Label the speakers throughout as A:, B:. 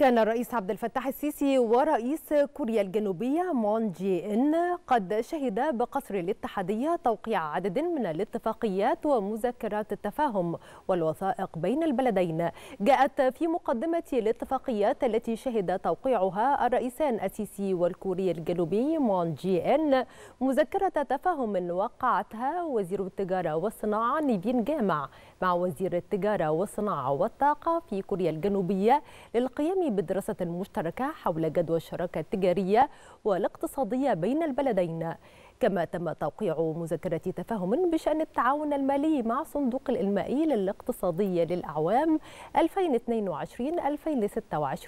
A: كان الرئيس عبد الفتاح السيسي ورئيس كوريا الجنوبية مون جي إن قد شهدا بقصر الاتحادية توقيع عدد من الاتفاقيات ومذكرات التفاهم والوثائق بين البلدين جاءت في مقدمة الاتفاقيات التي شهد توقيعها الرئيسان السيسي والكوري الجنوبي مون جي إن مذكرة تفاهم وقعتها وزير التجارة والصناعة نيبين جامع مع وزير التجارة والصناعة والطاقة في كوريا الجنوبية للقيام بالدراسة بدراسة مشتركة حول جدوى الشراكة التجارية والاقتصادية بين البلدين كما تم توقيع مذكرة تفاهم بشأن التعاون المالي مع صندوق الانمايي للاقتصاديه الاقتصادية للأعوام 2022-2026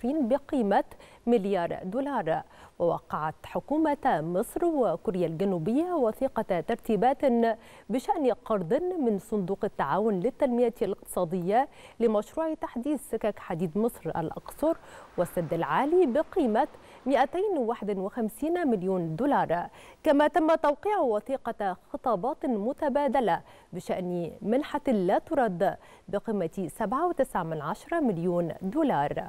A: بقيمة مليار دولار ووقعت حكومة مصر وكوريا الجنوبية وثيقة ترتيبات بشأن قرض من صندوق التعاون للتنمية الاقتصادية لمشروع تحديث سكك حديد مصر الأقصر والسد العالي بقيمة 251 مليون دولار كما تم وتوقيع وثيقة خطابات متبادلة بشأن منحة لا ترد بقيمة 7.9 مليون دولار